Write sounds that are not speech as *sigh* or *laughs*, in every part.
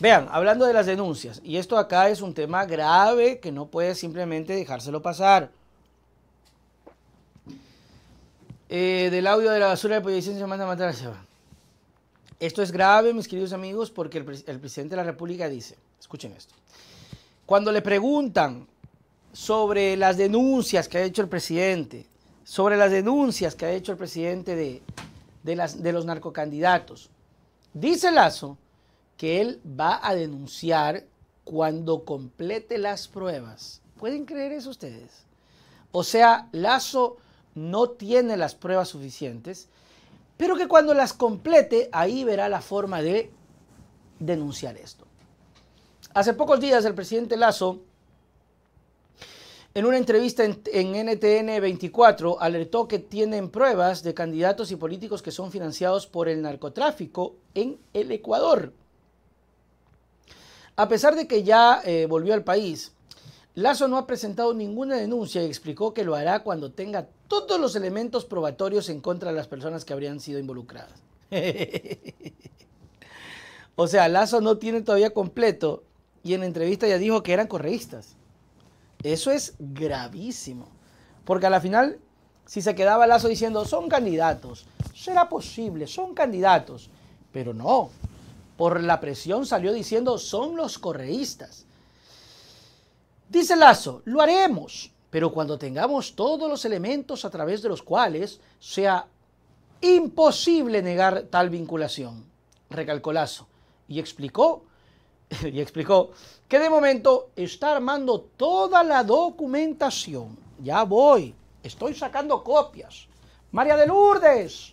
Vean, hablando de las denuncias, y esto acá es un tema grave que no puede simplemente dejárselo pasar. Eh, del audio de la basura de policía, manda a matar a Esto es grave, mis queridos amigos, porque el, presidente de la República dice, escuchen esto, cuando le preguntan sobre las denuncias que ha hecho el presidente, sobre las denuncias que ha hecho el presidente de, de los narcocandidatos, dice Lazo, que él va a denunciar cuando complete las pruebas. ¿Pueden creer eso ustedes? O sea, Lazo no tiene las pruebas suficientes, pero que cuando las complete, ahí verá la forma de denunciar esto. Hace pocos días el presidente Lazo, en una entrevista en, NTN 24, alertó que tienen pruebas de candidatos y políticos que son financiados por el narcotráfico en el Ecuador. A pesar de que ya eh, volvió al país, Lazo no ha presentado ninguna denuncia y explicó que lo hará cuando tenga todos los elementos probatorios en contra de las personas que habrían sido involucradas. *laughs* o sea, Lazo no tiene todavía completo y en la entrevista ya dijo que eran correístas. Eso es gravísimo. Porque a la final, si se quedaba Lazo diciendo, son candidatos, será posible, son candidatos. Pero no, por la presión salió diciendo son los correístas. Dice Lazo, lo haremos, pero cuando tengamos todos los elementos a través de los cuales sea imposible negar tal vinculación, recalcó Lazo, y explicó, *laughs* y explicó que de momento está armando toda la documentación. Ya voy, estoy sacando copias. María de Lourdes,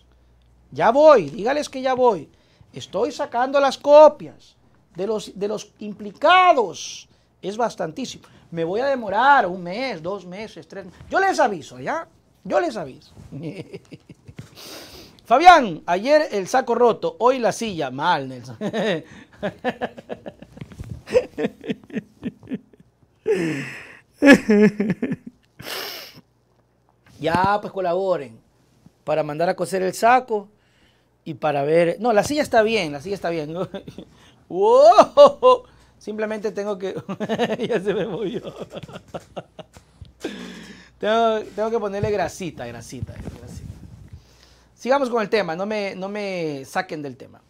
ya voy, dígales que ya voy. Estoy sacando las copias de los, de los implicados. Es bastantísimo. Me voy a demorar un mes, dos meses, tres. meses. Yo les aviso, ¿ya? Yo les aviso. *laughs* Fabián, ayer el saco roto, hoy la silla. Mal, Nelson. *laughs* ya, pues colaboren para mandar a coser el saco y para ver... No, la silla está bien, la silla está bien. *laughs* ¡Wow! Simplemente tengo que... *laughs* ya se me movió. *laughs* tengo, que ponerle grasita, grasita, grasita. Sigamos con el tema, no me, no me saquen del tema.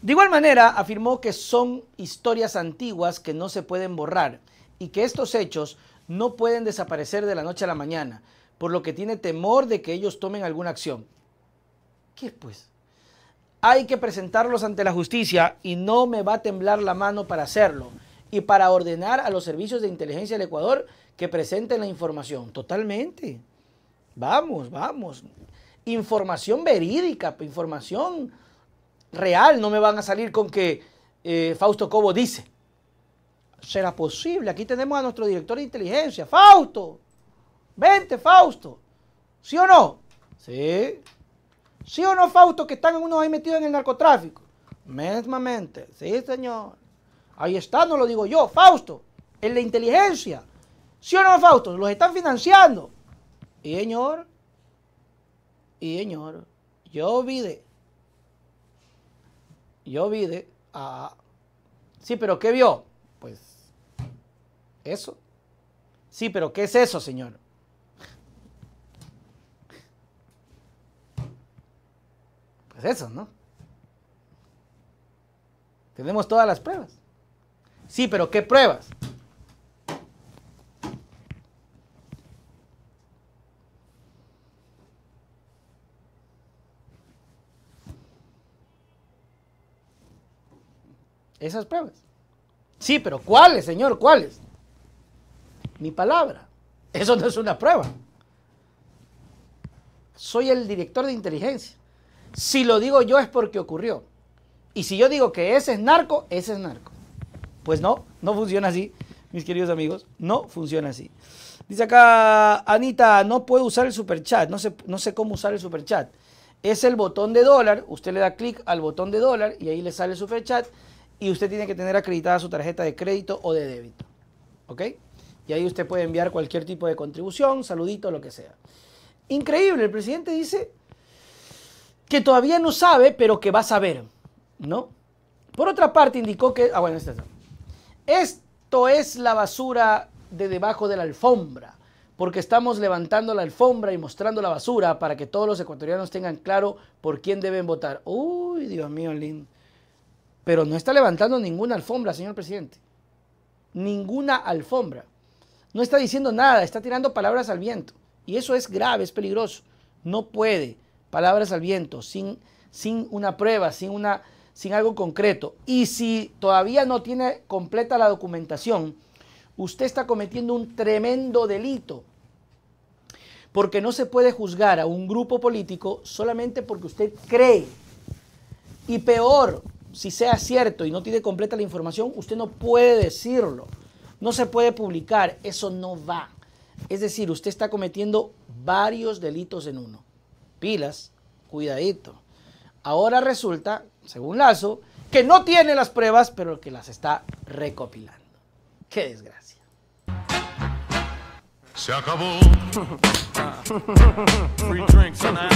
De igual manera, afirmó que son historias antiguas que no se pueden borrar y que estos hechos no pueden desaparecer de la noche a la mañana, por lo que tiene temor de que ellos tomen alguna acción. ¿Qué pues? hay que presentarlos ante la justicia y no me va a temblar la mano para hacerlo y para ordenar a los servicios de inteligencia del Ecuador que presenten la información. Totalmente. Vamos, vamos. Información verídica, información real. No me van a salir con que eh, Fausto Cobo dice. ¿Será posible? Aquí tenemos a nuestro director de inteligencia. Fausto. Vente, Fausto. ¿Sí o no? Sí. ¿Sí o no, Fausto, que están unos ahí metidos en el narcotráfico? Mesmamente, sí, señor. Ahí está, no lo digo yo, Fausto, en la inteligencia. ¿Sí o no, Fausto? Los están financiando. Y señor, y señor, yo vi de, yo vi de, ah, sí, pero ¿qué vio? Pues, eso. Sí, pero ¿qué es eso, señor? Esas, pues eso, ¿no? Tenemos todas las pruebas. Sí, pero ¿qué pruebas? Esas pruebas. Sí, pero ¿cuáles, Señor? ¿Cuáles? Mi palabra. Eso no es una prueba. Soy el director de inteligencia. Si lo digo yo es porque ocurrió. Y si yo digo que ese es narco, ese es narco. Pues no, no funciona así, mis queridos amigos. No funciona así. Dice acá, Anita, no puedo usar el superchat. No sé, no sé cómo usar el superchat. Es el botón de dólar. Usted le da clic al botón de dólar y ahí le sale el superchat. Y usted tiene que tener acreditada su tarjeta de crédito o de débito. ¿Ok? Y ahí usted puede enviar cualquier tipo de contribución, saludito, lo que sea. Increíble, el presidente dice que todavía no sabe, pero que va a saber, ¿no? Por otra parte, indicó que... Ah, bueno, este, esto es la basura de debajo de la alfombra, porque estamos levantando la alfombra y mostrando la basura para que todos los ecuatorianos tengan claro por quién deben votar. Uy, Dios mío, Lin. Pero no está levantando ninguna alfombra, señor presidente. Ninguna alfombra. No está diciendo nada, está tirando palabras al viento. Y eso es grave, es peligroso. No puede palabras al viento, sin, sin una prueba, sin, una, sin algo concreto. Y si todavía no tiene completa la documentación, usted está cometiendo un tremendo delito. Porque no se puede juzgar a un grupo político solamente porque usted cree. Y peor, si sea cierto y no tiene completa la información, usted no puede decirlo. No se puede publicar. Eso no va. Es decir, usted está cometiendo varios delitos en uno. Pilas, cuidadito. Ahora resulta, según Lazo, que no tiene las pruebas, pero que las está recopilando. Qué desgracia. Se acabó. *laughs*